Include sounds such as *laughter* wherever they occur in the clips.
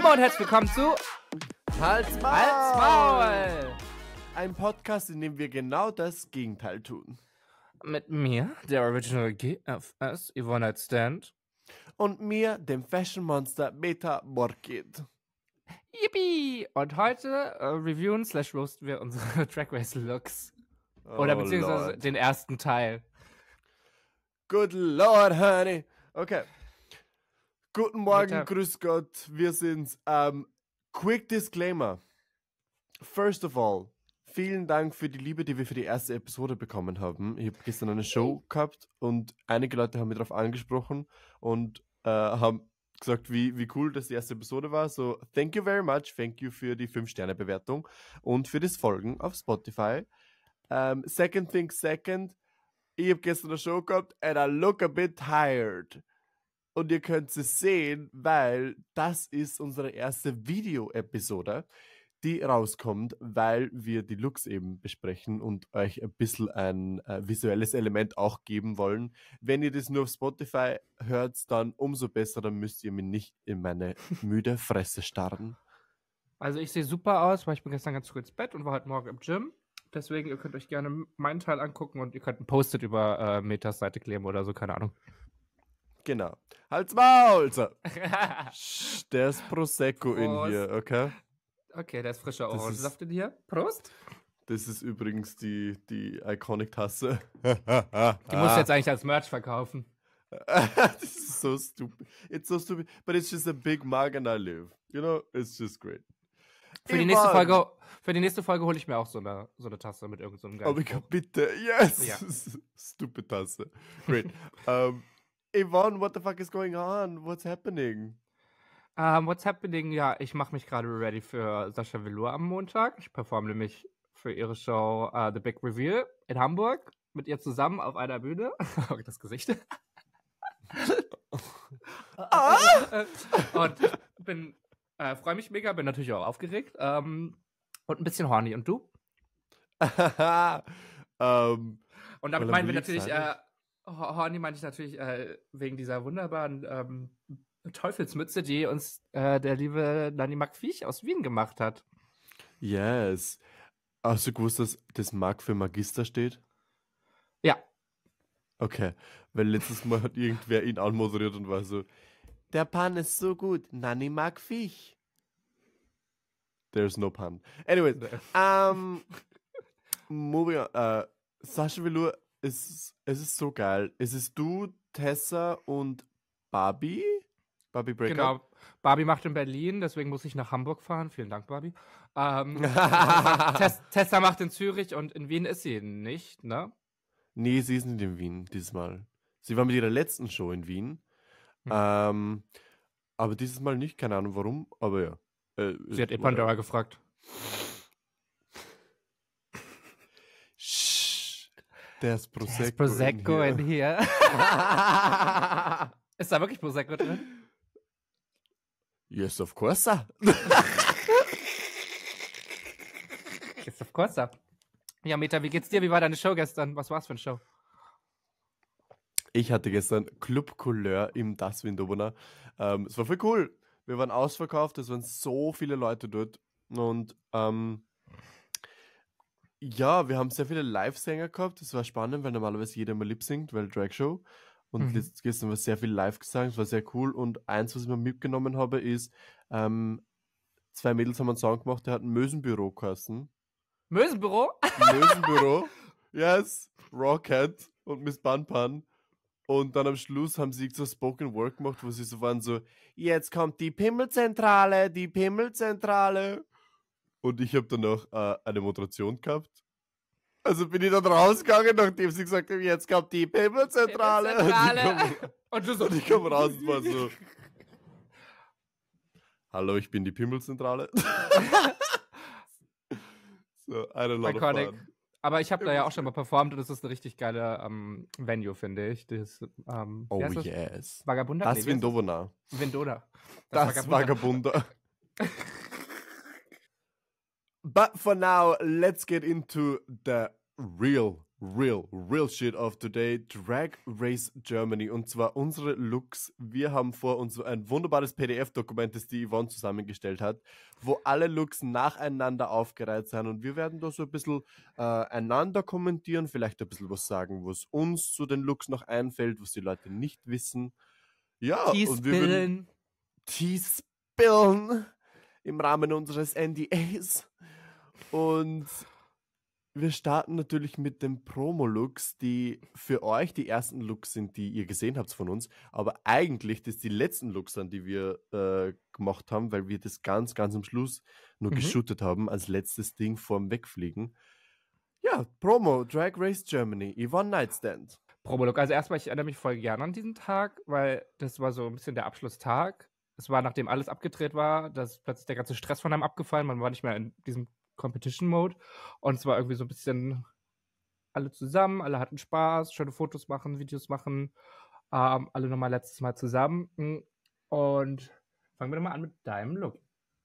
Guck und herzlich willkommen zu Hals Maul. Ein Podcast, in dem wir genau das Gegenteil tun. Mit mir, der Original GFS, Yvonne Night Stand. Und mir, dem Fashion Monster Beta Borkid. Yippie! Und heute äh, reviewen slash roasten wir unsere Track *laughs* Race Looks. Oh Oder beziehungsweise Lord. den ersten Teil. Good Lord, honey. Okay. Guten Morgen, Mittag. grüß Gott, wir sind's. Um, ähm, quick Disclaimer. First of all, vielen Dank für die Liebe, die wir für die erste Episode bekommen haben. Ich habe gestern eine Show gehabt und einige Leute haben mich darauf angesprochen und äh, haben gesagt, wie, wie cool das die erste Episode war. So, thank you very much, thank you für die 5-Sterne-Bewertung und für das Folgen auf Spotify. Um, ähm, second thing second, ich habe gestern eine Show gehabt and I look a bit tired und ihr könnt es sehen, weil das ist unsere erste Video-Episode, die rauskommt, weil wir die Looks eben besprechen und euch ein bisschen ein äh, visuelles Element auch geben wollen. Wenn ihr das nur auf Spotify hört, dann umso besser, dann müsst ihr mir nicht in meine müde Fresse starren. Also ich sehe super aus, weil ich bin gestern ganz früh ins Bett und war heute Morgen im Gym. Deswegen, ihr könnt euch gerne meinen Teil angucken und ihr könnt ein Post-it über äh, Metas Seite kleben oder so, keine Ahnung. Genau. Halt's Maul! So. *laughs* der ist Prosecco Prost. in hier, okay? Okay, der ist frischer Orangensaft in hier. Prost! Das ist übrigens die, die Iconic-Tasse. die musst du ah. jetzt eigentlich als Merch verkaufen. *laughs* das ist so stupid. It's so stupid, but it's just a big mug and I live. You know, it's just great. Für die, nächste Folge, für die nächste Folge hole ich mir auch so eine, so eine Tasse mit irgendeinem so Oh bitte. Yes! Ja. *laughs* Stupid Tasse. Great. um, Yvonne, what the fuck is going on? What's happening? Um, ähm, what's happening? Ja, ich mache mich gerade ready für Sascha Velour am Montag. Ich performe nämlich für ihre Show uh, The Big Reveal in Hamburg mit ihr zusammen auf einer Bühne. *laughs* das Gesicht. Ah! *laughs* Und bin äh, freue mich mega, bin natürlich auch aufgeregt ähm, und ein bisschen horny. Und du? *laughs* ähm, und damit meinen wir natürlich äh, horny meine ich natürlich äh, wegen dieser wunderbaren ähm, Teufelsmütze, die uns äh, der liebe Nanny McViech aus Wien gemacht hat. Yes. Hast du gewusst, dass das Mag für Magister steht? Ja. Okay, weil letztes Mal hat irgendwer ihn anmoderiert und war so, der Pan ist so gut, Nanny mag Viech. There's no Pan. Anyways, um, *laughs* ähm, moving on. Uh, Sascha Velour es, es ist so geil. Es ist du, Tessa und Barbie. Barbie Breakup. Genau. Barbie macht in Berlin, deswegen muss ich nach Hamburg fahren. Vielen Dank, Barbie. Ähm, *laughs* Tess, Tessa macht in Zürich und in Wien ist sie nicht, ne? Nee, sie ist nicht in Wien diesmal. Sie war mit ihrer letzten Show in Wien. Hm. Ähm, aber dieses Mal nicht, keine Ahnung warum, aber ja. Äh, sie hat Epandora Pandora ja. gefragt. There's Prosecco, There's Prosecco in In here. *laughs* Ist da wirklich Prosecco drin? Yes, of course. Sir. yes, of course. Sir. Ja, Meta, wie geht's dir? Wie war deine Show gestern? Was war's für eine Show? Ich hatte gestern Club Couleur im Das Windobener. Ähm, es war voll cool. Wir waren ausverkauft, es waren so viele Leute dort. Und ähm, ja, wir haben sehr viele Live-Sänger gehabt. Das war spannend, weil normalerweise jeder mal lip singt, weil Drag Show. Und mhm. jetzt gestern war sehr viel live gesungen, es war sehr cool. Und eins, was ich mir mitgenommen habe, ist, ähm, zwei Mädels haben einen Song gemacht, der hat ein Mösenbüro geheißen. Mösenbüro? Mösenbüro. *laughs* yes. Rocket und Miss Banpan. Und dann am Schluss haben sie so Spoken Word gemacht, wo sie so waren so, jetzt kommt die Pimmelzentrale, die Pimmelzentrale. Und ich habe dann noch äh, eine Moderation gehabt. Also bin ich dann rausgegangen, nachdem sie gesagt haben, jetzt kommt die Pimmelzentrale. zentrale Und, ich komme *laughs* raus und war so. Hallo, ich bin die Pimmelzentrale. *laughs* so, I eine Iconic. Aber ich habe da ja auch schon mal performt und es ist ein richtig geile ähm, Venue, finde ich. Das, ähm, oh das? yes. Vagabunda? Das nee, Vindobona. Vindona. Das, das Vagabunda. Vagabunda. *laughs* But for now, let's get into the real, real, real shit of today. Drag Race Germany. Und zwar unsere Looks. Wir haben vor uns ein wunderbares PDF-Dokument, das die Yvonne zusammengestellt hat, wo alle Looks nacheinander aufgereiht sind. Und wir werden da so ein bisschen äh, einander kommentieren, vielleicht ein bisschen was sagen, was uns zu den Looks noch einfällt, was die Leute nicht wissen. Ja, und wir würden Teaspillen im Rahmen unseres NDAs. Und wir starten natürlich mit den Promo-Looks, die für euch die ersten Looks sind, die ihr gesehen habt von uns. Aber eigentlich das die letzten Looks sind, die wir äh, gemacht haben, weil wir das ganz, ganz am Schluss nur mhm. geshootet haben, als letztes Ding vorm Wegfliegen. Ja, Promo, Drag Race Germany, Yvonne Nightstand. Promo-Look, Also erstmal, ich erinnere mich voll gerne an diesen Tag, weil das war so ein bisschen der Abschlusstag. Es war, nachdem alles abgedreht war, dass plötzlich der ganze Stress von einem abgefallen, man war nicht mehr in diesem Competition Mode. Und es war irgendwie so ein bisschen alle zusammen, alle hatten Spaß, schöne Fotos machen, Videos machen, ähm, alle nochmal letztes Mal zusammen. Und fangen wir nochmal an mit deinem Look.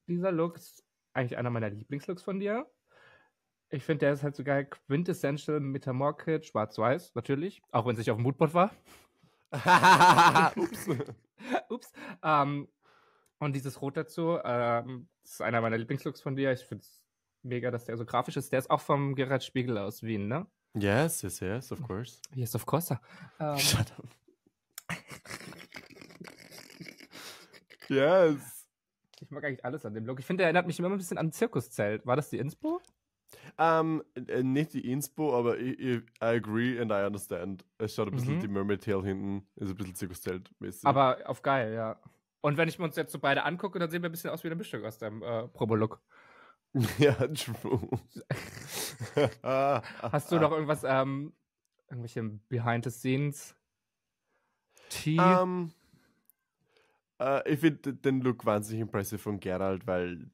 Dieser Look ist eigentlich einer meiner Lieblingslooks von dir. Ich finde, der ist halt so geil. quintessential Metamorphic, schwarz-weiß, natürlich, auch wenn es nicht auf dem Moodboard war. *laughs* Ups. *laughs* Ups. Ähm, und dieses Rot dazu ähm, ist einer meiner Lieblingslooks von dir. Ich finde es mega, dass der so grafisch ist. Der ist auch vom Gerhard Spiegel aus Wien, ne? Yes, yes, yes, of course. Yes, of course. Um, ähm. Shut up. yes. Ich mag eigentlich alles an dem Look. Ich finde, der erinnert mich immer ein bisschen an ein Zirkuszelt. War das die Inspo? Um, ähm, äh, nicht die Inspo, aber ich, ich, I agree and I understand. Es schaut ein bisschen mhm. die Mermaid Tail hinten, ist ein bisschen Zirkuszelt-mäßig. Aber auf geil, ja. Und wenn ich mir uns jetzt so beide angucke, dann sehen wir ein bisschen aus wie eine Mischung aus deinem äh, Promo-Look. *laughs* Ja, true. Hast du noch irgendwas, ähm, irgendwelche Behind the Scenes? T? Um, ähm, uh, äh, ich finde den Look wahnsinnig impressive von Gerald, weil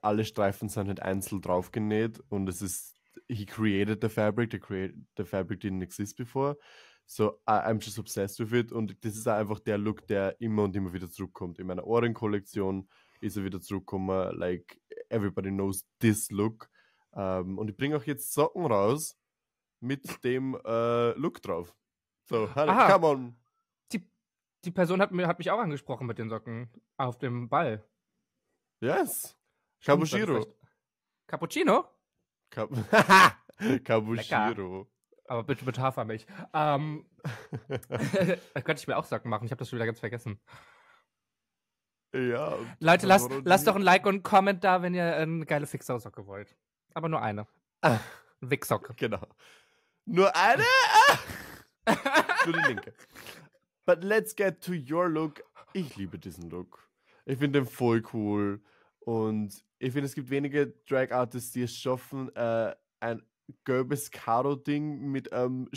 alle Streifen sind halt einzeln genäht und es ist, he created the fabric, the, create, the fabric didn't exist before. So, I'm just obsessed with it. Und das ist einfach der Look, der immer und immer wieder zurückkommt. In meiner Ohrenkollektion, kollektion ist er wieder zurückgekommen, like everybody knows this look. Ähm, und ich bringe auch jetzt Socken raus mit dem äh, Look drauf. So, honey, come on. Die, die Person hat, hat mich auch angesprochen mit den Socken auf dem Ball. Yes. Capuchino. Cappuccino? Cap *laughs* Cappuccino. Aber bitte mit Hafermilch. Ähm, *laughs* das könnte ich mir auch Socken machen. Ich habe das schon wieder ganz vergessen. Ja. Leute, lasst, lasst doch ein Like und einen Comment da, wenn ihr eine geile Fixer-Socke wollt. Aber nur eine. Ah. Wicksocke. Genau. Nur eine? Ah. nur die linke. But let's get to your look. Ich liebe diesen Look. Ich finde den voll cool. Und ich finde, es gibt wenige Drag Artists, die es schaffen, äh, ein gelbes Karo-Ding mit, ähm,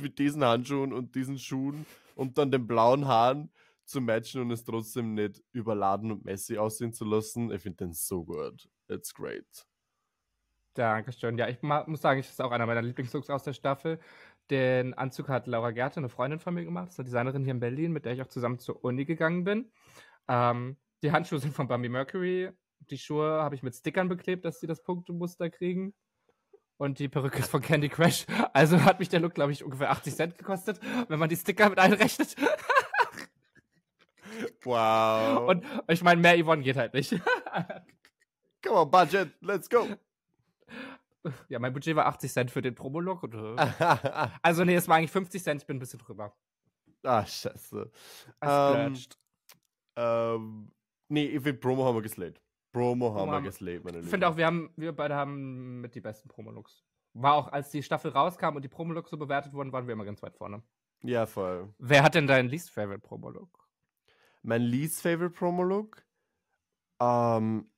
mit diesen Handschuhen und diesen Schuhen und dann den blauen Haaren zu matchen und es trotzdem nicht überladen und messy aussehen zu lassen. Ich finde den so gut. It's great. Dankeschön. Ja, ich muss sagen, ich ist auch einer meiner Lieblingslooks aus der Staffel. Den Anzug hat Laura Gerte, eine Freundin von mir, gemacht. Das ist eine Designerin hier in Berlin, mit der ich auch zusammen zur Uni gegangen bin. Ähm, die Handschuhe sind von Bambi Mercury. Die Schuhe habe ich mit Stickern beklebt, dass sie das Punktemuster kriegen. Und die Perücke ist von Candy Crash. Also hat mich der Look, glaube ich, ungefähr 80 Cent gekostet, wenn man die Sticker mit einrechnet. *laughs* Wow. Und ich meine, mehr Yvonne geht halt nicht. *laughs* Come on, Budget, let's go. Ja, mein Budget war 80 Cent für den Promolog. *laughs* also, nee, es war eigentlich 50 Cent, ich bin ein bisschen drüber. Ah, scheiße. Ähm, ähm, nee, ich will Promo haben wir geslayed. Promo haben wir geslayed, meine Lieben. Ich finde auch, wir, haben, wir beide haben mit die besten Promologs. War auch, als die Staffel rauskam und die Promologs so bewertet wurden, waren wir immer ganz weit vorne. Ja, voll. Wer hat denn deinen least favorite Promolog? Mein least favorite Promolog. Ähm,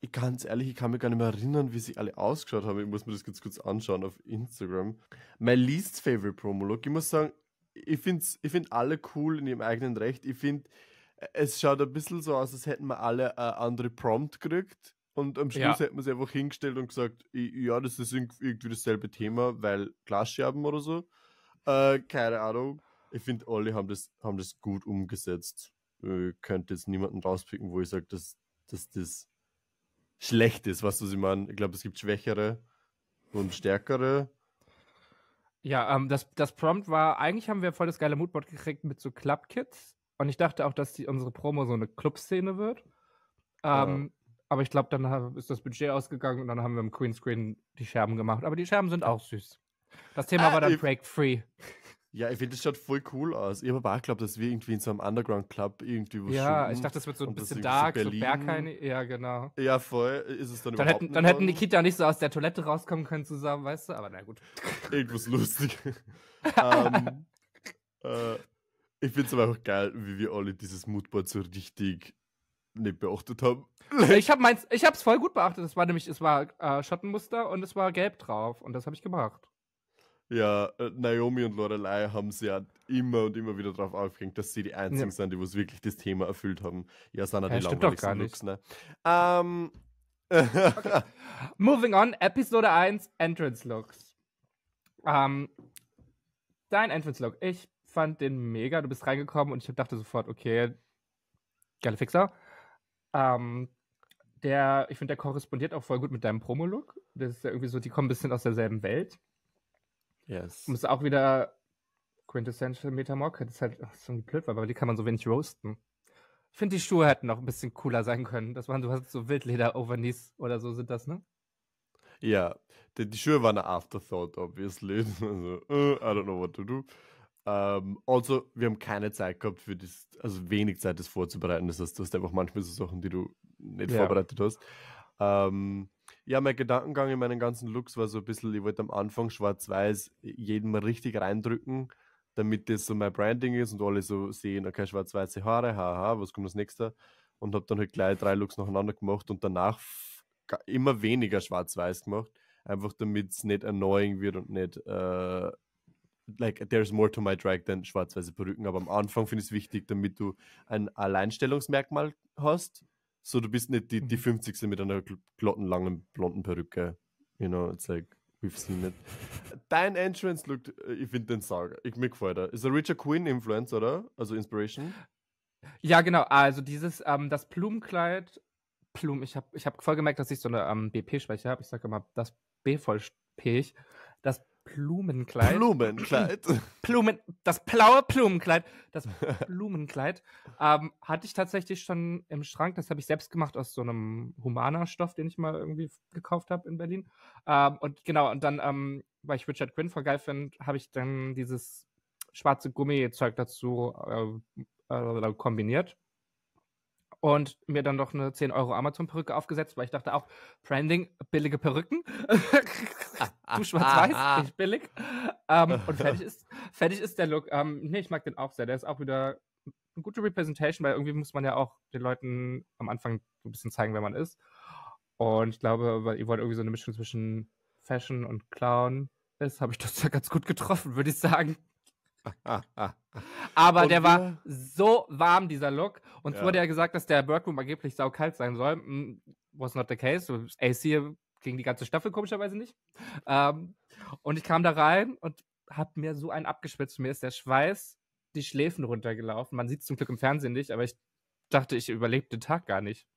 ich, ganz ehrlich, ich kann mich gar nicht mehr erinnern, wie sie alle ausgeschaut haben. Ich muss mir das ganz kurz anschauen auf Instagram. Mein least favorite Promolog. Ich muss sagen, ich finde ich find alle cool in ihrem eigenen Recht. Ich finde, es schaut ein bisschen so aus, als hätten wir alle eine andere Prompt gekriegt. Und am Schluss ja. hätten wir sie einfach hingestellt und gesagt, ja, das ist irgendwie dasselbe Thema, weil Glasscherben oder so. Äh, keine Ahnung. Ich finde, alle haben das, haben das gut umgesetzt. Äh, könnte jetzt niemanden rauspicken, wo ich sage, dass, dass das schlecht ist, was du sie meinen. Ich glaube, es gibt schwächere und stärkere. Ja, ähm, das, das Prompt war, eigentlich haben wir voll das geile Moodboard gekriegt mit so Club Kids. Und ich dachte auch, dass die, unsere Promo so eine Clubszene wird. Ähm, ja. Aber ich glaube, dann ist das Budget ausgegangen und dann haben wir im Queenscreen die Scherben gemacht. Aber die Scherben sind auch süß. Das Thema ah, war dann Break Free. Ja, ich finde, das schaut voll cool aus. Ich habe aber auch geglaubt, dass wir irgendwie in so einem Underground-Club irgendwie was Ja, ich dachte, das wird so ein bisschen dark, so Berghain. Ja, genau. Ja, voll. Ist es dann, dann überhaupt hätten, Dann hätten die Kita nicht so aus der Toilette rauskommen können zusammen, weißt du? Aber na gut. *laughs* Irgendwas lustig. um, ähm, äh, ich finde es aber auch geil, wie wir alle dieses Moodboard so richtig nicht beachtet haben. *laughs* ich habe meins, ich habe es voll gut beachtet. Es war nämlich, es war äh, Schattenmuster und es war gelb drauf und das habe ich gemacht ja, äh, Naomi und Lorelei haben sie ja immer und immer wieder darauf aufgehängt, dass sie die Einzigen ja. sind, die wirklich das Thema erfüllt haben. Ja, sind ja, die langweiligsten Looks, ne? Ähm, okay. *laughs* Moving on, Episode 1, Entrance Looks. Ähm, dein Entrance Look. Ich fand den mega. Du bist reingekommen und ich dachte sofort, okay, geile Fixer. Ähm, der, ich finde, der korrespondiert auch voll gut mit deinem Promo-Look. Das ist ja irgendwie so, die kommen ein bisschen aus derselben Welt. Yes. Und es ist auch wieder Quintessential Metamorph. Das ist halt schon blöd, weil die kann man so wenig roasten. Ich finde, die Schuhe hätten noch ein bisschen cooler sein können. Das waren, du hast so Wildleder-Overknees oder so sind das, ne? Ja, die, die Schuhe waren eine Afterthought, obviously. *laughs* Also, uh, I don't know what to do. Um, ähm, also, wir haben keine Zeit gehabt für das, also wenig Zeit, das vorzubereiten. Das heißt, du hast einfach manchmal so Sachen, die du nicht ja. vorbereitet hast. Um, ähm, ja, mein Gedankengang in meinen ganzen Looks war so ein bisschen, ich wollte am Anfang schwarz-weiß äh, jedem richtig reindrücken, damit das so mein Branding ist und alle so sehen, okay, schwarz-weiße Haare, haha, was kommt das nächste? Und habe dann halt gleich drei Looks nacheinander gemacht und danach immer weniger schwarz-weiß gemacht, einfach damit es nicht annoying wird und nicht, äh, like, there's more to my drag than schwarz-weiße Perücken. Aber am Anfang finde ich es wichtig, damit du ein Alleinstellungsmerkmal hast so, du bist nicht die, die 50. Mhm. mit einer glottenlangen blonden Perücke. You know, it's like, we've seen it. Dein Entrance looked, äh, ich finde den Saga. Ich mir gefällt er. Ist der Richard Quinn Influence, oder? Also Inspiration? Ja, genau. Also dieses, ähm, das Blumenkleid, Plum, ich habe ich hab voll gemerkt, dass ich so eine ähm, BP-Schwäche habe. Ich sage immer, das B voll ich. Das Blumenkleid. Blumenkleid. *clears throat* Blumen, das blaue Blumenkleid. Das Blumenkleid ähm, hatte ich tatsächlich schon im Schrank. Das habe ich selbst gemacht aus so einem Humana-Stoff, den ich mal irgendwie gekauft habe in Berlin. Ähm, und genau, und dann, ähm, weil ich Richard Quinn voll geil finde, habe ich dann dieses schwarze Gummizeug dazu äh, äh, kombiniert und mir dann noch eine 10 Euro Amazon Perücke aufgesetzt, weil ich dachte auch Branding billige Perücken. *laughs* du schwarz-weiß, *laughs* nicht billig. Ähm, und fertig *laughs* ist, fertig ist der Look. Ähm, nee, ich mag den auch sehr. Der ist auch wieder eine gute Representation, weil irgendwie muss man ja auch den Leuten am Anfang so ein bisschen zeigen, wer man ist. Und ich glaube, weil ihr wollt irgendwie so eine Mischung zwischen Fashion und Clown ist, habe ich das *laughs* ja ganz gut getroffen, würde ich sagen. Aber und der war so warm, dieser Look. Und ja. wurde ja gesagt, dass der Workroom angeblich saukalt sein soll. Mm, was not the case. AC ging die ganze Staffel komischerweise nicht. Ähm, und ich kam da rein und hab mir so einen abgespitzt. Mir ist der Schweiß die Schläfen runtergelaufen. Man sieht es zum Glück im Fernsehen nicht, aber ich dachte, ich überlebe den Tag gar nicht.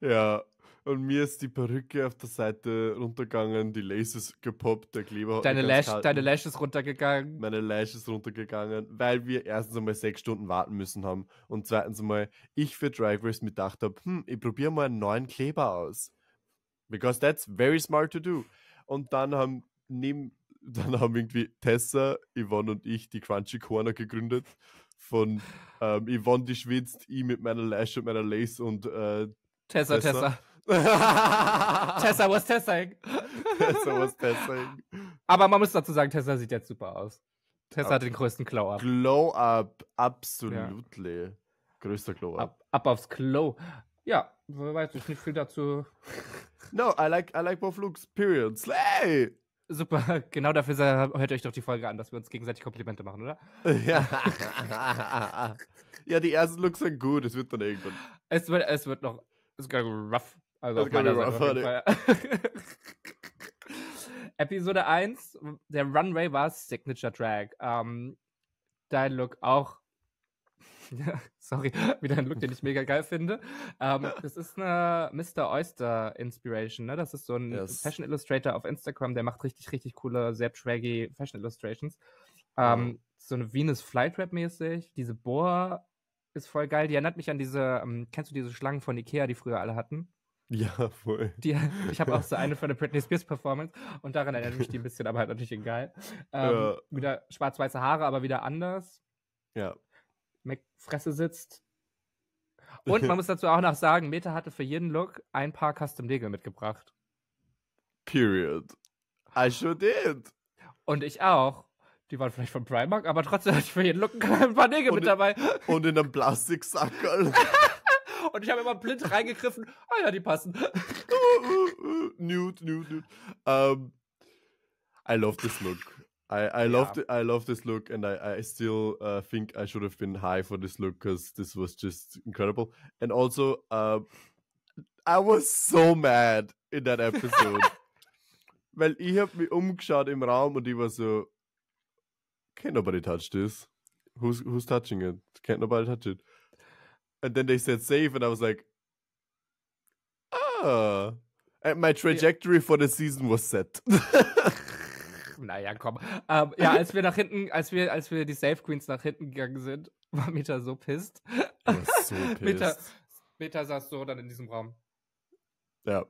Ja, und mir ist die Perücke auf der Seite runtergegangen, die Laces gepoppt, der Kleber deine hat Lash, Deine Lash ist runtergegangen. Meine Lash ist runtergegangen, weil wir erstens einmal sechs Stunden warten müssen haben und zweitens einmal ich für Drivers mir gedacht habe, hm, ich probiere mal einen neuen Kleber aus. Because that's very smart to do. Und dann haben neben, *laughs* dann haben irgendwie Tessa, Yvonne und ich die Crunchy Corner gegründet. Von ähm, Yvonne, die schwitzt, ich mit meiner Lash und meiner Lace und äh, Tessa, Tessa. Tessa. *laughs* Tessa was Tessaing. Tessa was Tessaing. Aber man muss dazu sagen, Tessa sieht jetzt super aus. Tessa ab, hat den größten Glow-Up. Glow-Up, absolut. Ja. Größter Glow-Up. Ab, ab aufs Glow. Ja, weiß ich nicht viel dazu. *laughs* No, I like, I like both looks, period. Slay! Super, *laughs* genau dafür hört euch doch die Folge an, dass wir uns gegenseitig Komplimente machen, oder? *laughs* Ja, ja die ersten Looks sind gut, es wird dann irgendwann. Es wird, es wird noch, es wird rough. Also es auf meiner rough, Seite Episode 1, der Runway war Signature Drag. Ähm, dein Look auch *laughs* sorry, wieder ein Look, den ich mega geil finde. Ähm, das ist eine Mr. Oyster Inspiration, ne? Das ist so ein yes. Fashion Illustrator auf Instagram, der macht richtig, richtig coole, sehr traggy Fashion Illustrations. Ähm, mhm. So eine Venus Flytrap mäßig. Diese Boa ist voll geil. Die erinnert mich an diese, ähm, kennst du diese Schlangen von Ikea, die früher alle hatten? Ja, voll. Die, ich habe auch so eine von der *laughs* Britney Spears Performance und daran erinnert mich die ein bisschen, aber halt natürlich geil. Ähm, ja. Wieder schwarz-weiße Haare, aber wieder anders. Ja. McFresse sitzt. Und man muss dazu auch noch sagen, Meta hatte für jeden Look ein paar Custom-Nägel mitgebracht. Period. I sure did. Und ich auch. Die waren vielleicht von Primark, aber trotzdem hatte ich für jeden Look *laughs* ein paar Nägel und mit dabei. Und in einem Plastiksackerl. *laughs* und ich habe immer blind reingegriffen. Ah oh ja, die passen. *laughs* nude, nude, nude. Um, ähm, I love this look. I I yeah. loved I love this look, and I I still uh, think I should have been high for this look because this was just incredible. And also, uh, I was so mad in that episode, *laughs* weil ich habe mich umgeschaut im Raum und ich war so, can't nobody touch this. Who's who's touching it? Can't nobody touch it. And then they said save, and I was like, ah. And my trajectory yeah. for the season was set. *laughs* naja, komm. Ähm, ja, als wir nach hinten, als wir, als wir die Safe Queens nach hinten gegangen sind, *laughs* war Meta so pisst. so pisst. *laughs* Meta, Meta saß so dann in diesem Raum. Ja.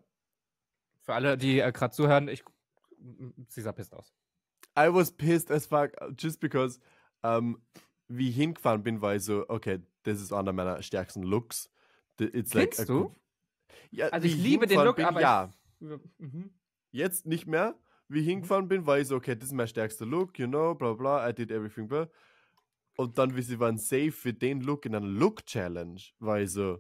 Für alle, die äh, gerade zuhören, ich, sie sah pisst aus. I was pissed as fuck, just because, um, ähm, wie ich hingefahren bin, war ich so, okay, das ist einer meiner stärksten Looks. It's Kennst like du? Ja, also ich liebe den Look, bin, aber ja. Ich, mhm. Jetzt nicht mehr, wie ich hingefahren bin, war ich so, okay, das ist mein stärkster Look, you know, bla bla, I did everything well. Und dann, wie sie waren safe für den Look in einer Look-Challenge, war ich so,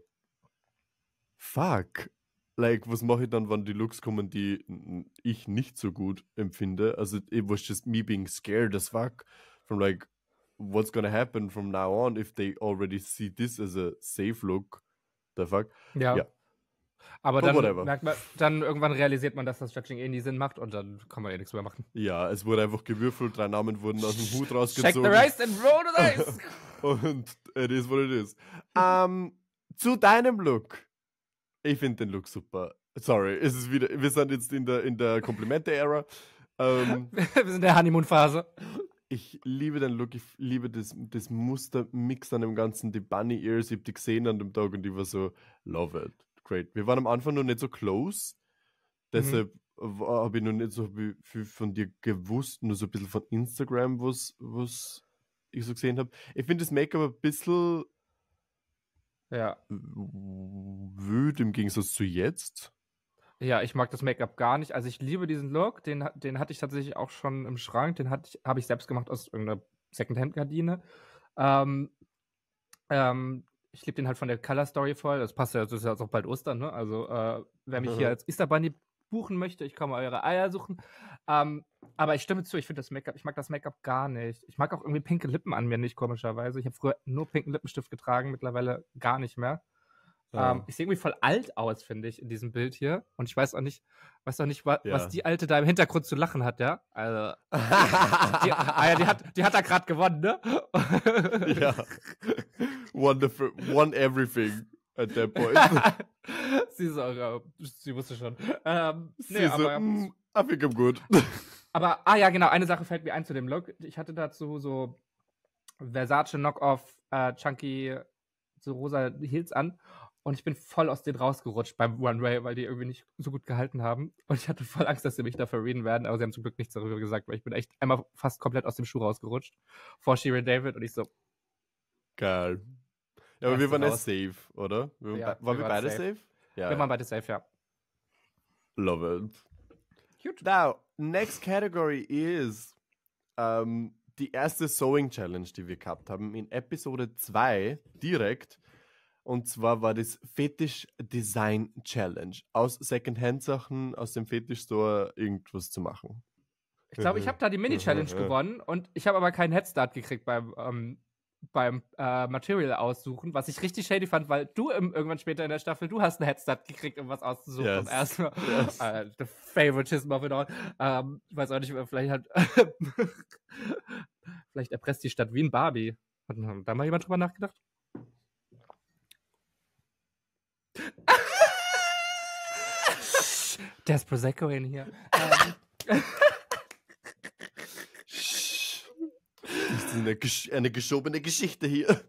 fuck. Like, was mache ich dann, wenn die Looks kommen, die ich nicht so gut empfinde? Also, it eh, was just me being scared as fuck from like, what's gonna happen from now on if they already see this as a safe look. The fuck? Ja. ja. Aber oh, dann, merkt man, dann irgendwann realisiert man, dass das Stretching eh nie Sinn macht und dann kann man eh nichts mehr machen. Ja, es wurde einfach gewürfelt, drei Namen wurden aus dem Hut rausgezogen. Check the rice and roll the dice! *laughs* und it is what it is. Um, ähm, zu deinem Look. Ich finde den Look super. Sorry, es ist wieder, wir sind jetzt in der, in der Komplimente-Ära. Ähm, *laughs* wir sind in der Honeymoon-Phase. Ich liebe den Look, ich liebe das, das Muster-Mix an dem Ganzen, die Bunny Ears, ich habe die gesehen an dem Tag und die war so, love it. Upgrade. Wir waren am Anfang noch nicht so close, mhm. deshalb mhm. habe ich noch nicht so viel von dir gewusst, nur so ein bisschen von Instagram, was, was ich so gesehen habe. Ich finde das Make-up ein bisschen ja. wüt im Gegensatz zu jetzt. Ja, ich mag das Make-up gar nicht. Also ich liebe diesen Look, den, den hatte ich tatsächlich auch schon im Schrank, den habe ich selbst gemacht aus irgendeiner Secondhand-Gardine. Ähm, ähm, ich liebe den halt von der Color Story voll. Das passt ja, das ist ja auch bald Ostern, ne? Also, äh, wer mich mhm. hier *laughs* als Easter Bunny buchen möchte, ich kann mal eure Eier suchen. Ähm, aber ich stimme zu, ich finde das Make-up, ich mag das Make-up gar nicht. Ich mag auch irgendwie pinke Lippen an mir nicht, komischerweise. Ich habe früher nur pinken Lippenstift getragen, mittlerweile gar nicht mehr. Ja. Ähm, ich sehe irgendwie voll alt aus, finde ich, in diesem Bild hier. Und ich weiß auch nicht, weiß auch nicht, wa ja. was die Alte da im Hintergrund zu lachen hat, ja? Also. *laughs* die, ah ja, die hat, die hat da gerade gewonnen, ne? ja. *laughs* Wonderful, won everything at that point. *laughs* sie ist auch, äh, sie wusste schon. Ähm, sie nee, aber, so, mm, I think I'm good. *laughs* aber, ah ja, genau, eine Sache fällt mir ein zu dem Look. Ich hatte dazu so Versace Knockoff äh, Chunky so rosa Heels an und ich bin voll aus denen rausgerutscht beim One Way, weil die irgendwie nicht so gut gehalten haben und ich hatte voll Angst, dass sie mich dafür reden werden, aber sie haben zum Glück nichts darüber gesagt, weil ich bin echt einmal fast komplett aus dem Schuh rausgerutscht vor Sheeran David und ich so geil ja, aber wir waren ja safe, oder? Wir, ja, waren wir, wir beide safe? safe? Ja, wir waren beide safe, ja. Love it. Huge. Now, next category is um, ähm, die erste Sewing Challenge, die wir gehabt haben, in Episode 2 direkt. Und zwar war das Fetisch Design Challenge. Aus Secondhand-Sachen, aus dem Fetisch-Store irgendwas zu machen. Ich glaube, ich habe da die Mini-Challenge *laughs* gewonnen und ich habe aber keinen Headstart gekriegt beim ähm, beim äh, Material aussuchen, was ich richtig shady fand, weil du im, irgendwann später in der Staffel, du hast einen Headstart gekriegt, um was auszusuchen. Yes. Erstmal. Yes. Äh, the favoritism of it all. Ähm, ich weiß auch nicht, vielleicht hat *laughs* vielleicht erpresst die Stadt Wien Barbie. Hat da mal jemand drüber nachgedacht? *laughs* Der ist Prosecco in hier. Um, *laughs* ähm, eine, gesch eine geschobene Geschichte hier.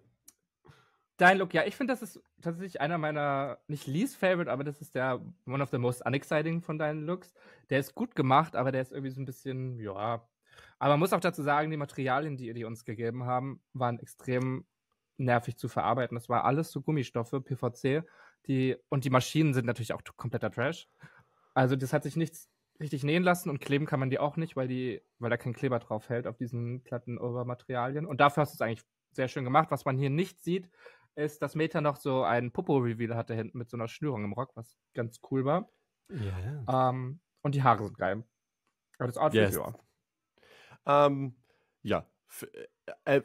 Dein Look, ja, ich finde, das ist tatsächlich einer meiner, nicht least favorite, aber das ist der one of the most unexciting von deinen Looks. Der ist gut gemacht, aber der ist irgendwie so ein bisschen, ja. Aber man muss auch dazu sagen, die Materialien, die die uns gegeben haben, waren extrem nervig zu verarbeiten. Das war alles so Gummistoffe, PVC, die, und die Maschinen sind natürlich auch kompletter Trash. Also das hat sich nichts richtig nähen lassen und kleben kann man die auch nicht, weil die, weil da kein Kleber drauf hält auf diesen glatten Obermaterialien. Und dafür hast du es eigentlich sehr schön gemacht. Was man hier nicht sieht, ist, dass Meta noch so ein Popo-Reveal hatte hinten mit so einer Schnürung im Rock, was ganz cool war. Yeah. Ähm, und die Haare sind geil. Aber das Outfit, yes. ja. Um, ähm, ja. Äh, äh,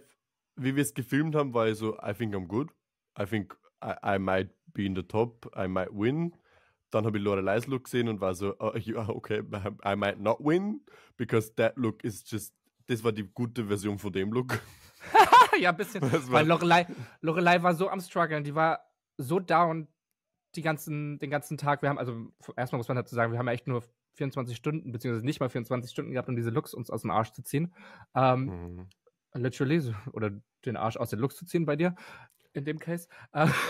wie wir es gefilmt haben, war ich so, I think I'm good. I think I, I might be in the top. I might win. Dann habe ich Loreleis Look gesehen und war so, oh, ja, okay, I might not win, because that look is just, das war die gute Version von dem Look. *laughs* ja, ein bisschen. Weil Lorelei, Lorelei war so am struggeln, die war so down die ganzen, den ganzen Tag. Wir haben, also erstmal muss man dazu sagen, wir haben ja echt nur 24 Stunden, beziehungsweise nicht mal 24 Stunden gehabt, um diese Looks uns aus dem Arsch zu ziehen. Ähm, mhm. Literally, oder den Arsch aus den Looks zu ziehen bei dir, in dem Case. Äh, *laughs*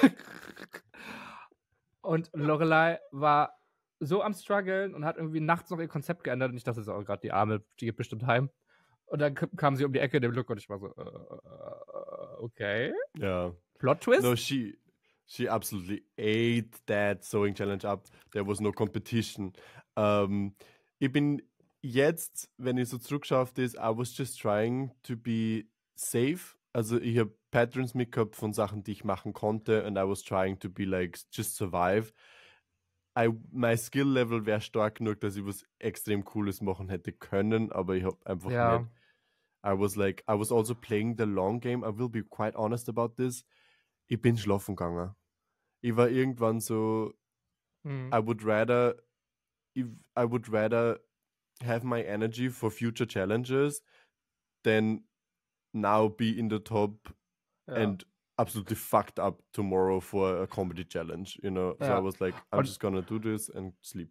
Und Lorelei war so am struggeln und hat irgendwie nachts noch ihr Konzept geändert und ich dachte, das ist gerade die Arme, die geht bestimmt heim. Und dann kam sie um die Ecke dem Look und ich war so, uh, okay. Ja. Plot twist? No, she, she absolutely ate that sewing challenge up. There was no competition. Um, ähm, ich bin jetzt, wenn ich so zurückschaue auf I was just trying to be safe. Also ich habe Patterns mitgehabt von Sachen, die ich machen konnte and I was trying to be like, just survive. I, my Skill Level wäre stark genug, dass ich was extrem Cooles machen hätte können, aber ich habe einfach ja. nicht. I was like, I was also playing the long game. I will be quite honest about this. Ich bin schlafen gegangen. Ich war irgendwann so, mm. I would rather, if I would rather have my energy for future challenges than now be in the top yeah. and absolutely fucked up tomorrow for a comedy challenge, you know. So I was like, I'm und, just gonna do this and sleep.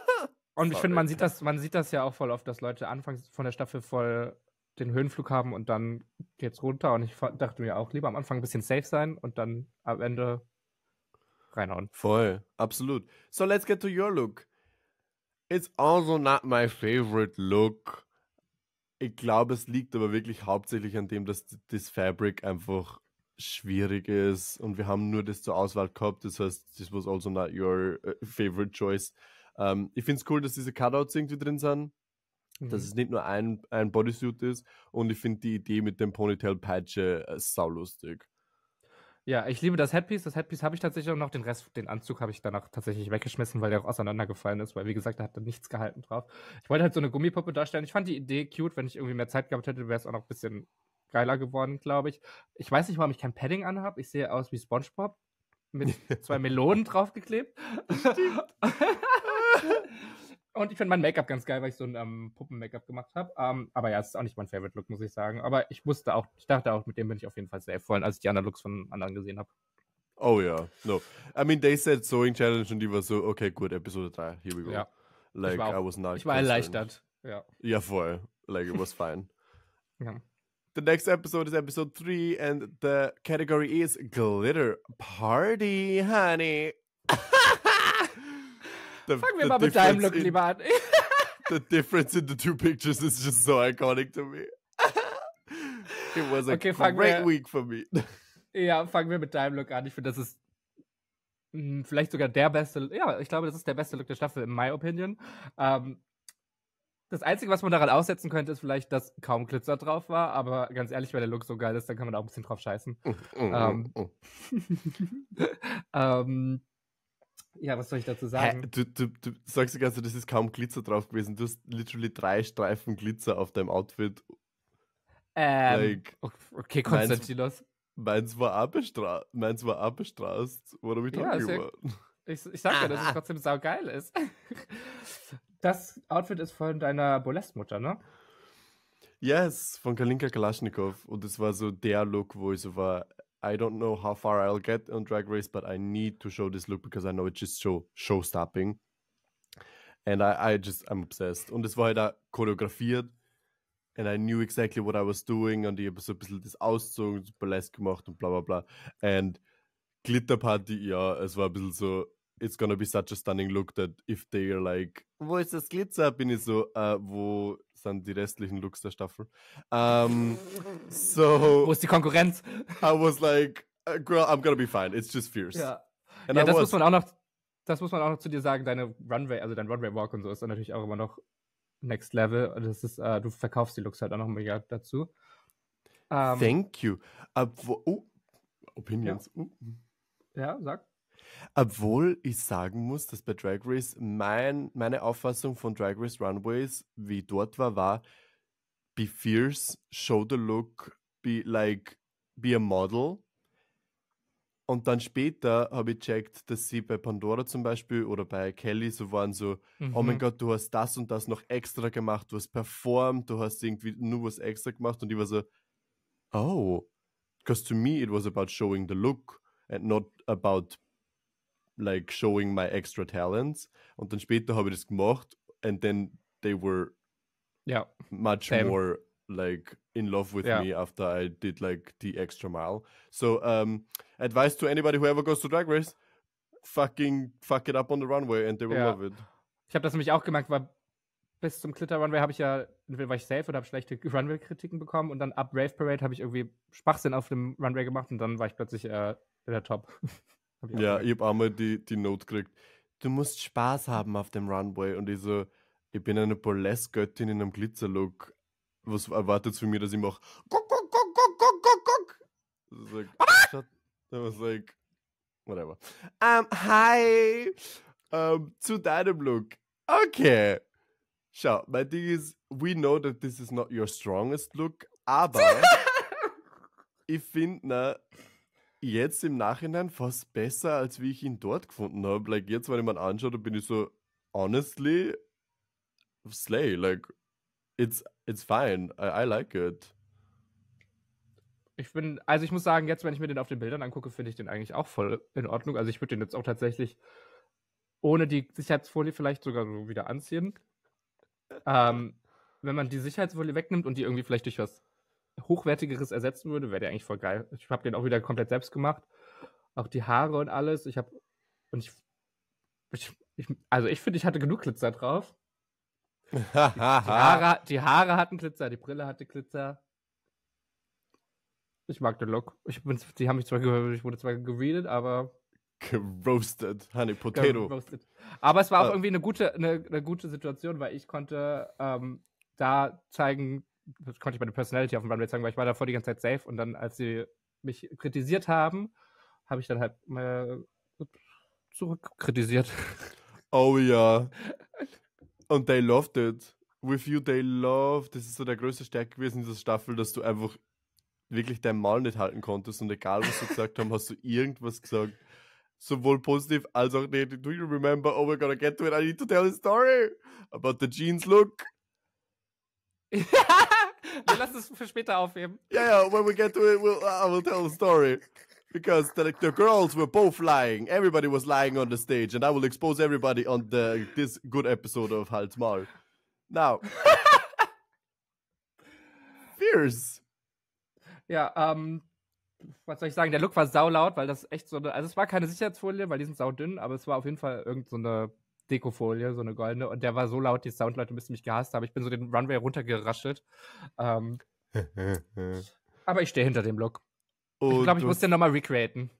*laughs* und ich finde, man sieht das, man sieht das ja auch voll oft, dass Leute anfangs von der Staffel voll den Höhenflug haben und dann geht's runter. Und ich dachte mir auch, lieber am Anfang ein bisschen safe sein und dann am Ende reinhauen. Voll, absolut. So let's get to your look. It's also not my favorite look. Ich glaube, es liegt aber wirklich hauptsächlich an dem, dass das Fabric einfach schwierig ist und wir haben nur das zur Auswahl gehabt. Das heißt, this was also not your äh, favorite choice. Ähm, ich finde es cool, dass diese Cutouts irgendwie drin sind, mhm. dass es nicht nur ein, ein Bodysuit ist und ich finde die Idee mit dem Ponytail-Peitsche äh, saulustig. Ja, ich liebe das Headpiece. Das Headpiece habe ich tatsächlich auch noch. Den Rest, den Anzug habe ich danach tatsächlich weggeschmissen, weil der auch auseinandergefallen ist, weil wie gesagt, da hat dann nichts gehalten drauf. Ich wollte halt so eine Gummipuppe darstellen. Ich fand die Idee cute. Wenn ich irgendwie mehr Zeit gehabt hätte, wäre es auch noch ein bisschen geiler geworden, glaube ich. Ich weiß nicht, warum ich kein Padding anhabe. Ich sehe aus wie SpongeBob mit *laughs* zwei Melonen draufgeklebt. Stimmt. *laughs* Und ich finde mein Make-up ganz geil, weil ich so ein ähm, Puppen-Make-up gemacht habe. Ähm, aber ja, es ist auch nicht mein Favorite-Look, muss ich sagen. Aber ich wusste auch, ich dachte auch, mit dem bin ich auf jeden Fall sehr vor als ich die anderen Looks von anderen gesehen habe. Oh ja, yeah. no. I mean, they said Sewing Challenge und die war so, okay, gut, Episode 3, here we go. Ja. Like, ich war, auch, I was not Ich war erleichtert, ja. Ja, voll. Like, it was fine. *laughs* ja. The next episode is episode 3 and the category is Glitter Party, honey the, Fangen wir mal mit deinem Look lieber an. *laughs* the difference in the two pictures is just so iconic to me. It was a okay, great wir, week for me. Ja, fangen wir mit deinem Look an. Ich finde, das ist mh, hm, vielleicht sogar der beste, ja, ich glaube, das ist der beste Look der Staffel, in my opinion. Ähm, das Einzige, was man daran aussetzen könnte, ist vielleicht, dass kaum Glitzer drauf war, aber ganz ehrlich, weil der Look so geil ist, dann kann man auch ein bisschen drauf scheißen. Mm, mm, mm ähm, mm. *laughs* ähm, ja, was soll ich dazu sagen? Hä? Du, du, du sagst sogar so, das ist kaum Glitzer drauf gewesen. Du hast literally drei Streifen Glitzer auf deinem Outfit. Ähm, like, okay, Konstantinos. Meins, meins war auch meins war auch bestraßt. Warum ich ja, ja, ich, ich sag ja, dass es *laughs* trotzdem saugeil ist. *laughs* das Outfit ist von deiner Bolestmutter, ne? Yes, von Kalinka Kalaschnikow. Und es war so der Look, wo ich so war, I don't know how far I'll get on Drag Race, but I need to show this look because I know it's just show, show stopping. And I, I just, I'm obsessed. Und es war halt auch choreografiert. And I knew exactly what I was doing. Und ich habe so ein bisschen das Auszug, Burlesque gemacht und bla bla bla. And Glitter Party, ja, es war ein bisschen so, it's gonna be such a stunning look that if they are like, wo ist das Glitzer? Bin ich so, uh, wo sind die restlichen Looks der Staffel. Um, ähm, so. Wo ist die Konkurrenz? I was like, uh, girl, I'm gonna be fine. It's just fierce. Ja, And ja I das was. muss man auch noch, das muss man auch noch zu dir sagen. Deine Runway, also dein Runway Walk und so ist dann natürlich auch immer noch Next Level. Das ist, uh, du verkaufst die Looks halt auch noch mega dazu. Um, ähm. Thank you. Uh, oh, Opinions. Ja. Uh. ja, sag. Obwohl ich sagen muss, dass bei Drag Race mein, meine Auffassung von Drag Race Runways, wie dort war, war, be fierce, show the look, be like, be a model. Und dann später habe ich checkt, dass sie bei Pandora zum Beispiel oder bei Kelly so waren so, mhm. oh mein mhm. Gott, du hast das und das noch extra gemacht, du hast performt, du hast irgendwie nur was extra gemacht und ich war so, oh, because to me it was about showing the look and not about like showing my extra talents. Und dann später habe ich das gemacht and then they were yeah much Same. more like in love with yeah. me after I did like the extra mile. So um advice to anybody who ever goes to drag race, fucking fuck it up on the runway and they will yeah. love it. Ich habe das nämlich auch gemerkt, weil bis zum Glitter Runway habe ich ja, entweder war ich safe oder habe schlechte *laughs* Runway-Kritiken bekommen und dann ab Rave Parade habe ich irgendwie Schwachsinn auf dem Runway gemacht und dann war ich plötzlich äh, in der Top. *laughs* Hab ich ja, ich habe einmal die, die Note gekriegt. Du musst Spaß haben auf dem Runway. Und ich so, ich bin eine Burlesque-Göttin in einem Glitzerlook. Was erwartet von mir, dass ich mache? Guck, guck, guck, guck, guck, guck, guck. So, like, shut, that was like, whatever. Um, ähm, hi. Um, ähm, zu deinem Look. Okay. Schau, mein Ding ist, we know that this is not your strongest look, aber *laughs* ich finde, ne, jetzt im Nachhinein fast besser, als wie ich ihn dort gefunden habe. Like, jetzt, wenn ich mir anschaue, da bin ich so, honestly, slay, like, it's, it's fine, I, I like it. Ich bin, also ich muss sagen, jetzt, wenn ich mir den auf den Bildern angucke, finde ich den eigentlich auch voll in Ordnung. Also ich würde den jetzt auch tatsächlich ohne die Sicherheitsfolie vielleicht sogar so wieder anziehen. ähm, wenn man die Sicherheitsfolie wegnimmt und die irgendwie vielleicht durch was Hochwertigeres ersetzen würde, wäre der eigentlich voll geil. Ich habe den auch wieder komplett selbst gemacht. Auch die Haare und alles. Ich habe. Und ich, ich, ich. also ich finde, ich hatte genug Glitzer drauf. die, die, Haare, *laughs* die Haare hatten Glitzer, die Brille hatte Glitzer. Ich mag den Look. Ich bin, die haben mich zwar ich wurde zwar geredet, aber. Geroasted, honey *laughs* potato. Geroastet. Aber es war auch ah. irgendwie eine gute, eine, eine gute Situation, weil ich konnte ähm, da zeigen, das konnte ich meine Personality auf dem Runway zeigen, weil ich war davor die ganze Zeit safe und dann, als sie mich kritisiert haben, habe ich dann halt mal zurückkritisiert. Oh ja. *laughs* Und they loved it. With you they loved. Das ist so der größte Stärke gewesen in dieser Staffel, dass du einfach wirklich dein Maul nicht halten konntest und egal was sie gesagt haben, hast du irgendwas gesagt. Sowohl positiv als auch negativ. do you remember? Oh, we're gonna get to it. I need to tell a story about the jeans look. *laughs* Wir lassen es für später aufheben. Yeah, ja, when we get to it, we'll, I will tell the story. Because the, the girls were both lying. Everybody was lying on the stage, and I will expose everybody on the this good episode of Halt Maul. Now, *laughs* fierce. Ja, ähm, was soll ich sagen? Der Look war saulaut, weil das echt so eine, also es war keine Sicherheitsfolie, weil die sind saudünn, aber es war auf jeden Fall irgendeine so Dekofolie, so eine goldene. Und der war so laut, die Soundleute müssen mich gehasst haben. Ich bin so den Runway runtergeraschelt. Ähm, *laughs* aber ich stehe hinter dem Look. Und ich glaube, ich muss den nochmal recreaten.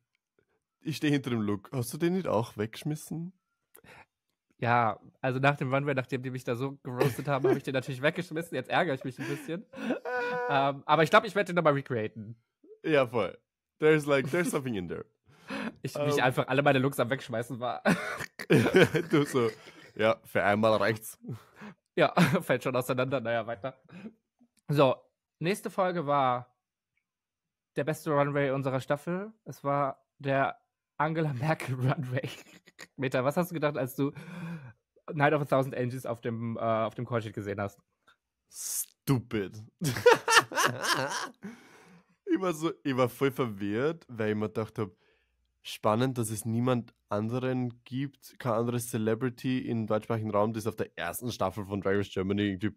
Ich stehe hinter dem Look. Hast du den nicht auch weggeschmissen? Ja, also nach dem Runway, nachdem die mich da so gerostet haben, habe ich den natürlich weggeschmissen. Jetzt ärgere ich mich ein bisschen. *laughs* ähm, aber ich glaube, ich werde den nochmal recreaten. Ja, voll. There's like, there's something in there. Ich ähm, mich einfach alle meine Looks am Wegschmeißen war. *laughs* du so, ja, für einmal reicht's. Ja, *laughs* fällt schon auseinander. Naja, weiter. So, nächste Folge war der beste Runway unserer Staffel. Es war der Angela *laughs* Merkel Runway. Meta, was hast du gedacht, als du Night of a Thousand Angels auf dem, äh, dem Callsheet gesehen hast? Stupid. ich, war so, ich war voll verwirrt, weil ich mir gedacht habe, spannend, dass es niemand anderen gibt, kein anderes Celebrity im deutschsprachigen Raum, das auf der ersten Staffel von Drag Race Germany irgendwie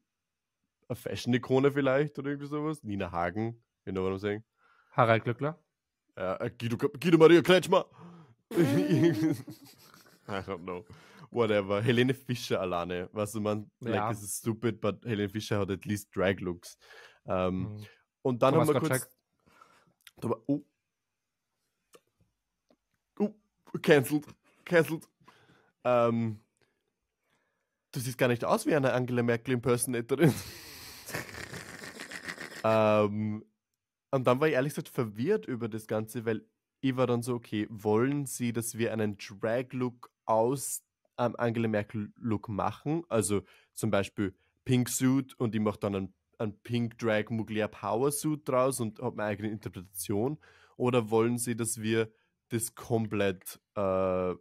eine Fashion-Ikone vielleicht oder irgendwie sowas. Nina Hagen, you know what I'm saying? Harald Glöckler. Äh, Guido, Guido Maria Kretschmer. *laughs* I don't know. Whatever. Helene Fischer alleine. Weißt du, man, ja. like, this is stupid, but Helene Fischer hat at least Drag Looks. Um, ähm, mhm. Und dann Thomas haben wir Gottschalk. kurz. Oh, cancelled, cancelled. Ähm, du siehst gar nicht aus wie eine Angela Merkel Impersonatorin. *laughs* ähm, und dann war ich ehrlich gesagt verwirrt über das Ganze, weil ich war dann so, okay, wollen sie, dass wir einen Drag-Look aus ähm, Angela Merkel-Look machen? Also zum Beispiel Pink Suit und ich mache dann einen, einen Pink Drag Mugler Power Suit draus und habe meine eigene Interpretation. Oder wollen sie, dass wir das komplett äh,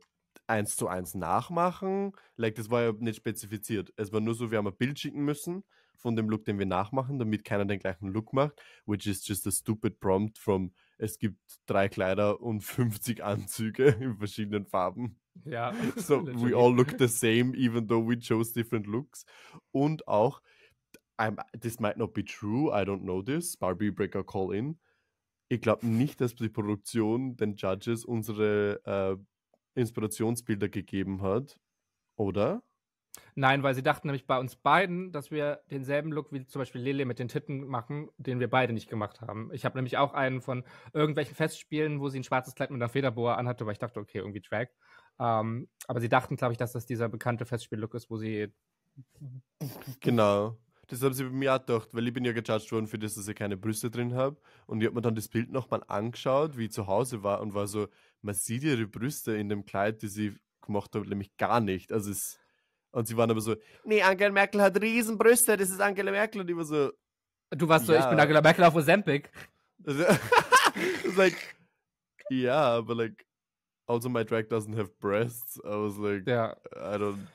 eins zu eins nachmachen. Like, das war ja nicht spezifiziert. Es war nur so, wir haben ein Bild schicken müssen von dem Look, den wir nachmachen, damit keiner den gleichen Look macht, which is just a stupid prompt from es gibt drei Kleider und 50 *laughs* Anzüge in verschiedenen Farben. Ja. *laughs* So we all look the same, even though we chose different looks. Und auch, I'm, this might not be true, I don't know this, Barbie Breaker Call In, ich glaube nicht, dass die Produktion den Judges unsere äh, Inspirationsbilder gegeben hat, oder? Nein, weil sie dachten nämlich bei uns beiden, dass wir denselben Look wie zum Beispiel Lele mit den Titten machen, den wir beide nicht gemacht haben. Ich habe nämlich auch einen von irgendwelchen Festspielen, wo sie ein schwarzes Kleid mit einer Federbohr anhatte, weil ich dachte, okay, irgendwie Track. Ähm, aber sie dachten, glaube ich, dass das dieser bekannte Festspiel-Look ist, wo sie. Genau. Das haben sie bei mir auch gedacht, weil ich bin ja gejudged worden für das, dass ich keine Brüste drin habe. Und ich habe mir dann das Bild nochmal angeschaut, wie ich zu Hause war und war so, man sieht ihre Brüste in dem Kleid, das sie gemacht habe, nämlich gar nicht. Also es, und sie waren aber so, nee, Angela Merkel hat riesen Brüste, das ist Angela Merkel. Und ich war so, Du warst ja. so, ich bin Angela Merkel auf Ozempic. Also, *laughs* like, yeah, but like, also my drag doesn't have breasts. I was like, ja. I don't,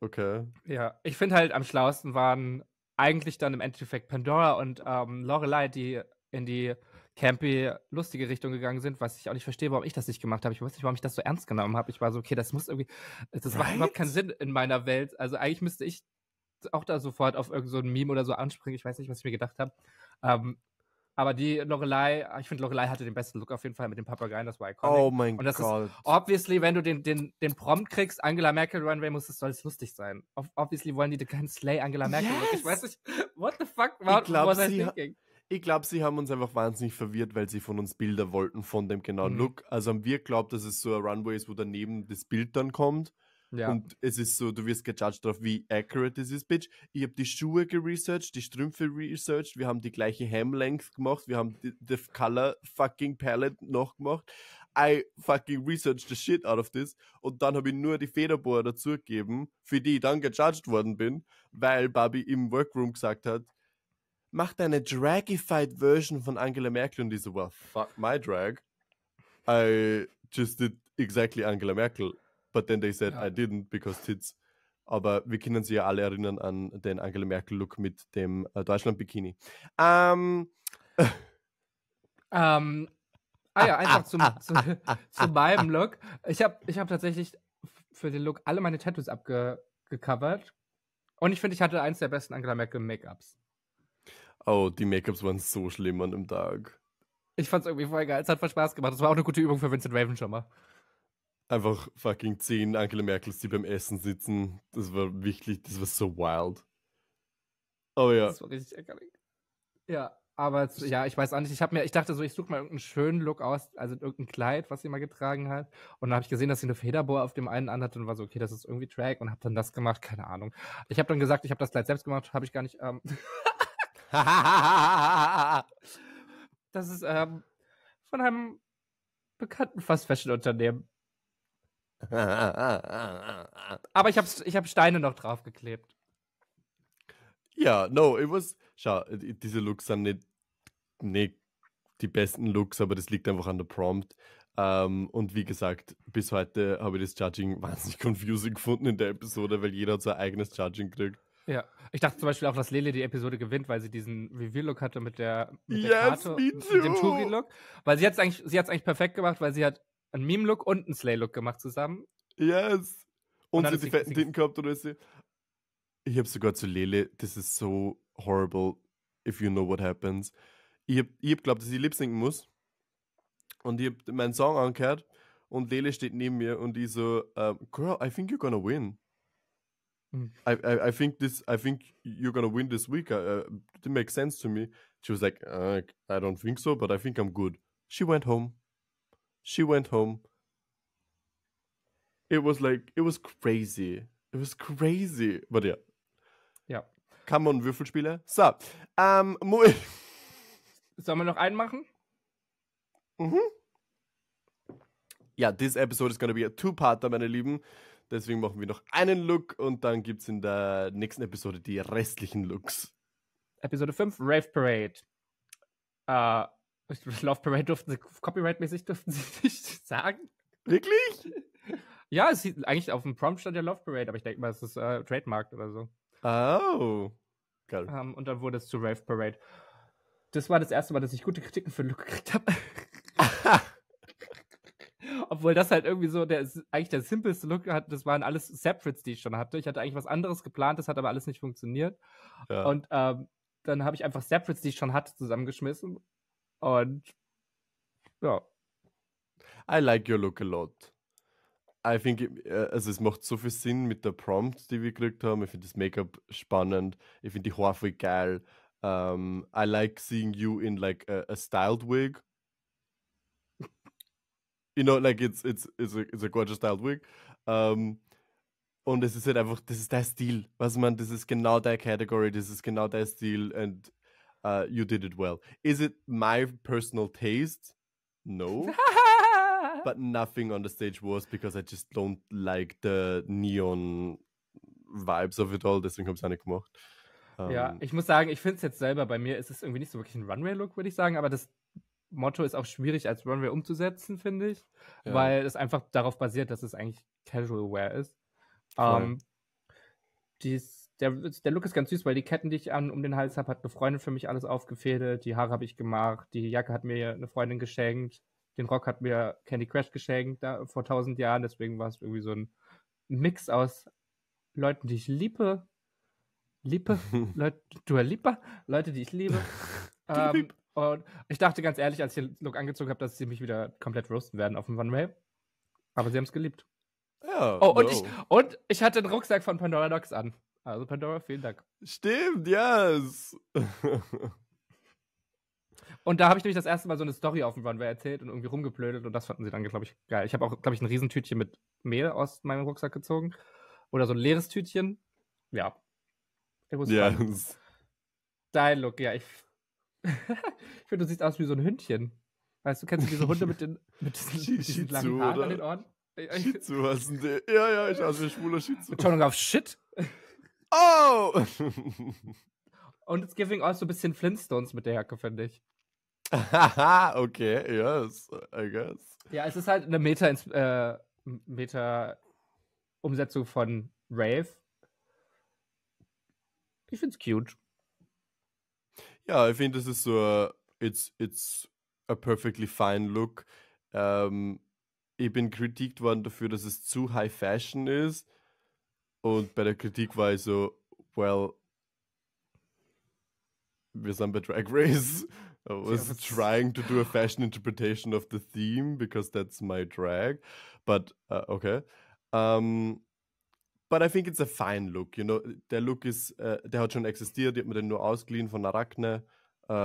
okay. Ja, ich finde halt am schlauesten waren eigentlich dann im Endeffekt Pandora und ähm, Lorelei, die in die campy, lustige Richtung gegangen sind, was ich auch nicht verstehe, warum ich das nicht gemacht habe. Ich weiß nicht, warum ich das so ernst genommen habe. Ich war so, okay, das muss irgendwie, das right? macht überhaupt keinen Sinn in meiner Welt. Also eigentlich müsste ich auch da sofort auf irgendein so Meme oder so anspringen. Ich weiß nicht, was ich mir gedacht habe. Ähm, aber die Lorelei, ich finde, Lorelei hatte den besten Look auf jeden Fall mit dem Papageien, das war iconic. Oh mein Gott. Und das God. ist, obviously, wenn du den, den, den Prompt kriegst, Angela Merkel Runway, muss das alles lustig sein. Obviously wollen die keinen Slay Angela Merkel. Yes. Ich weiß nicht, what the fuck, what, ich was I thinking? Ich glaube, sie haben uns einfach wahnsinnig verwirrt, weil sie von uns Bilder wollten von dem genauen mhm. Look. Also haben wir glaubt, dass es so ein Runway ist, wo daneben das Bild dann kommt. Ja. Und es ist so, du wirst gejudged darauf, wie accurate es ist, Bitch. Ich habe die Schuhe geresearched, die Strümpfe researched, wir haben die gleiche Hemlength gemacht, wir haben die, the Color fucking Palette noch gemacht. I fucking researched the shit out of this. Und dann habe ich nur die Federbohrer dazugegeben, für die ich dann gejudged worden bin, weil Barbie im Workroom gesagt hat, mach deine dragified Version von Angela Merkel und die so, well, fuck my drag. I just did exactly Angela Merkel But then they said, ja. I didn't because tits. Aber wir können sie ja alle erinnern an den Angela Merkel-Look mit dem äh, Deutschland-Bikini. Ähm. *laughs* ähm, ah ja, einfach zum, ah, ah, zu, ah, *laughs* zu meinem Look. Ich habe ich hab tatsächlich für den Look alle meine Tattoos abgecovert. Und ich finde, ich hatte eins der besten Angela Merkel-Make-ups. Oh, die Make-ups waren so schlimm an dem Tag. Ich fand es irgendwie voll geil. Es hat voll Spaß gemacht. Das war auch eine gute Übung für Vincent Raven schon mal einfach fucking zehn Angela Merkels, die beim Essen sitzen. Das war wirklich, das war so wild. Aber ja. Das war richtig ärgerlich. Ja, aber jetzt, ja, ich weiß auch nicht. Ich habe mir, ich dachte so, ich suche mal irgendeinen schönen Look aus, also irgendein Kleid, was sie mal getragen hat. Und dann habe ich gesehen, dass sie eine Federbohr auf dem einen anhat und war so, okay, das ist irgendwie Track und habe dann das gemacht, keine Ahnung. Ich habe dann gesagt, ich habe das Kleid selbst gemacht, habe ich gar nicht. Ähm *laughs* das ist ähm, von einem bekannten Fast Fashion Unternehmen. *laughs* Aber ich habe ich hab Steine noch draufgeklebt. Ja, no, it was. Schau, diese Looks sind nicht, nicht die besten Looks, aber das liegt einfach an der Prompt. Um, ähm, und wie gesagt, bis heute habe ich das Judging *laughs* wahnsinnig confusing gefunden in der Episode, weil jeder hat sein eigenes Judging kriegt. Ja, ich dachte zum Beispiel auch, dass Lele die Episode gewinnt, weil sie diesen Reveal-Look hatte mit der, mit der yes, Karte, mit dem Touri-Look. Weil sie hat es eigentlich, eigentlich perfekt gemacht, weil sie hat einen Meme-Look und einen Slay-Look gemacht zusammen. Yes! Und, und sie die fetten Titten gehabt oder ist sie. Ich habe sogar zu Lele, das ist so horrible, if you know what happens. Ich habe hab glaubt, dass ich lip sinken muss. Und ich habe meinen Song angehört und Lele steht neben mir und ich so, um, ähm, Girl, I think you're gonna win. Hm. I, I, I think this I think you're gonna win this week. Uh, uh, it makes sense to me. She was like, uh, I don't think so, but I think I'm good. She went home. She went home. It was like, it was crazy. It was crazy. But yeah. Ja. on, Würfelspieler. So. Ähm, Moin. *laughs* Sollen wir noch einen machen? Mhm. Ja, this episode is gonna be a two-parter, meine Lieben. Deswegen machen wir noch einen Look und dann gibt's in der nächsten Episode die restlichen Looks. Episode 5, Rave Parade. Äh, Love Parade durften sie, copyrightmäßig durften sie *laughs* nicht sagen. Wirklich? Ja, es sieht eigentlich auf dem Prompt stand ja Love Parade, aber ich denke mal, es ist äh, Trademark oder so. Oh. Geil. Ähm, und dann wurde es zu Rave Parade. Das war das erste Mal, dass ich gute Kritiken für Luke gekriegt habe. *laughs* Obwohl das halt irgendwie so der eigentlich der simpelste Look hat, das waren alles Separates, die ich schon hatte. Ich hatte eigentlich was anderes geplant, das hat aber alles nicht funktioniert. Ja. Und ähm, dann habe ich einfach Separates, die ich schon hatte, zusammengeschmissen und ja. I like your look a lot. I think, it, äh, also es macht so viel Sinn mit der Prompt, die wir gekriegt haben. Ich finde das Make-up spannend. Ich finde die Haare voll geil. Um, ähm, I like seeing you in like a, a styled wig. you know, like it's, it's, it's, a, it's a gorgeous styled wig. Um, ähm, und es ist halt einfach, das ist der Stil. Was man, das ist genau der Category, das ist genau der Stil. And uh, you did it well. Is it my personal taste? No. *laughs* but nothing on the stage was because I just don't like the neon vibes of it all. Deswegen habe ich es auch nicht gemacht. Um, ja, ähm. ich muss sagen, ich finde es jetzt selber, bei mir ist es irgendwie nicht so wirklich ein Runway-Look, würde ich sagen, aber das Motto ist auch schwierig als Runway umzusetzen, finde ich, ja. weil es einfach darauf basiert, dass es eigentlich Casual Wear ist. Ähm, um, dies, der, der Look ist ganz süß, weil die Ketten, die ich an, um den Hals habe, hat eine Freundin für mich alles aufgefädelt. Die Haare habe ich gemacht. Die Jacke hat mir eine Freundin geschenkt. Den Rock hat mir Candy Crash geschenkt da, vor tausend Jahren. Deswegen war es irgendwie so ein Mix aus Leuten, die ich liebe. Liebe? Leute, Dua Lipa? Leute, die ich liebe. *laughs* ähm, und ich dachte ganz ehrlich, als ich den Look angezogen habe, dass sie mich wieder komplett roasten werden auf dem one Runway. Aber sie haben es geliebt. Oh, oh und, no. ich, und ich hatte den Rucksack von Pandora Dogs an. Also Pandora, vielen Dank. Stimmt, yes. *laughs* und da habe ich nämlich das erste Mal so eine Story auf dem Runway erzählt und irgendwie rumgeblödelt und das fanden sie dann, glaube ich, geil. Ich habe auch, glaube ich, ein Riesentütchen mit Mehl aus meinem Rucksack gezogen. Oder so ein leeres Tütchen. Ja. Yes. Dein Look, ja. Ich, *laughs* ich finde, du siehst aus wie so ein Hündchen. Weißt du, kennst du diese Hunde mit, den, *laughs* mit diesen, Sch diesen Shih langen Haaren an den Ohren? Shih Tzu, was denn der? Ja, ja, ich hasse schwule Shih Tzu. Betonung auf Shit. Oh! *laughs* Und it's giving also ein bisschen Flintstones mit der Jacke, finde ich. Haha, *laughs* okay, yes, I guess. Ja, es ist halt eine Meta-Umsetzung äh, Meta von Rave. Ich finde es cute. Ja, ich finde, das ist so, uh, it's, it's a perfectly fine look. Ähm, ich bin kritikt worden dafür, dass es zu high fashion ist. Und bei der Kritik war ich so, well, wir sind bei Drag Race. I was yes. trying to do a fashion interpretation of the theme because that's my drag. But uh, okay. Um, but I think it's a fine look. You know, der Look ist, uh, der hat schon existiert, ich habe mir den nur ausgeliehen von Arachne. Um,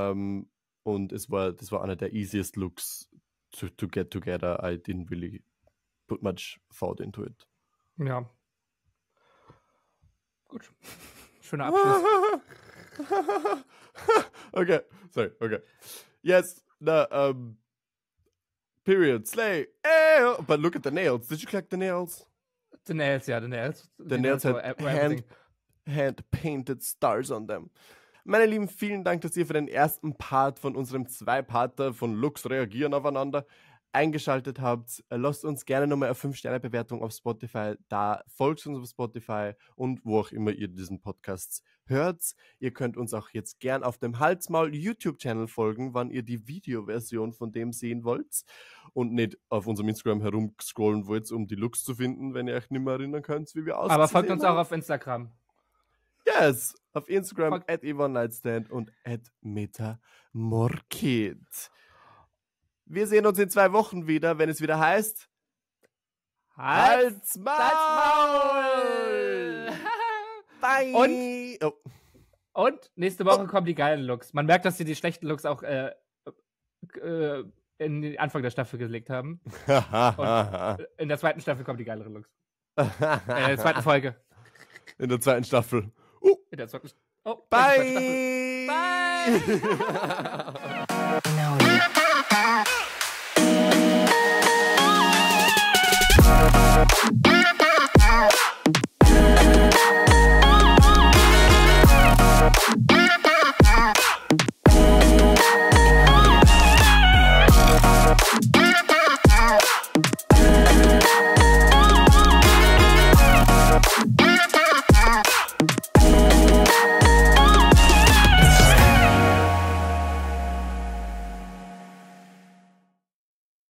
ähm, und es war, das war einer der easiest looks to, to get together. I didn't really put much thought into it. Ja, Gut. Schöner Abschluss. *laughs* okay, sorry, okay. Yes, the um, period, slay, eh, but look at the nails. Did you collect the nails? The nails, yeah, the nails. The, the nails, nails had hand, hand painted stars on them. Meine Lieben, vielen Dank, dass ihr für den ersten Part von unserem zwei Zweiparter von Lux reagieren aufeinander eingeschaltet habt. Äh, lasst uns gerne nochmal eine 5-Sterne-Bewertung auf Spotify da. Folgt uns auf Spotify und wo auch immer ihr diesen Podcast hört. Ihr könnt uns auch jetzt gern auf dem Halsmaul YouTube-Channel folgen, wann ihr die Videoversion von dem sehen wollt und nicht auf unserem Instagram herumscrollen wollt, um die Looks zu finden, wenn ihr euch nicht mehr erinnern könnt, wie wir aussehen. Aber folgt uns auch auf Instagram. Yes! Auf Instagram Fuck. at Nightstand und at Metamorkit. Wir sehen uns in zwei Wochen wieder, wenn es wieder heißt. Halt's Maul! Halt's Maul! Bye! Und, oh. und nächste Woche oh. kommen die geilen Looks. Man merkt, dass sie die schlechten Looks auch äh, äh in den Anfang der Staffel gelegt haben. *laughs* und in der zweiten Staffel kommen die geileren Looks. Äh, in der zweiten Folge. In der zweiten Staffel. Uh. In der zweiten, oh, Bye! In der zweiten Staffel. Bye! *laughs*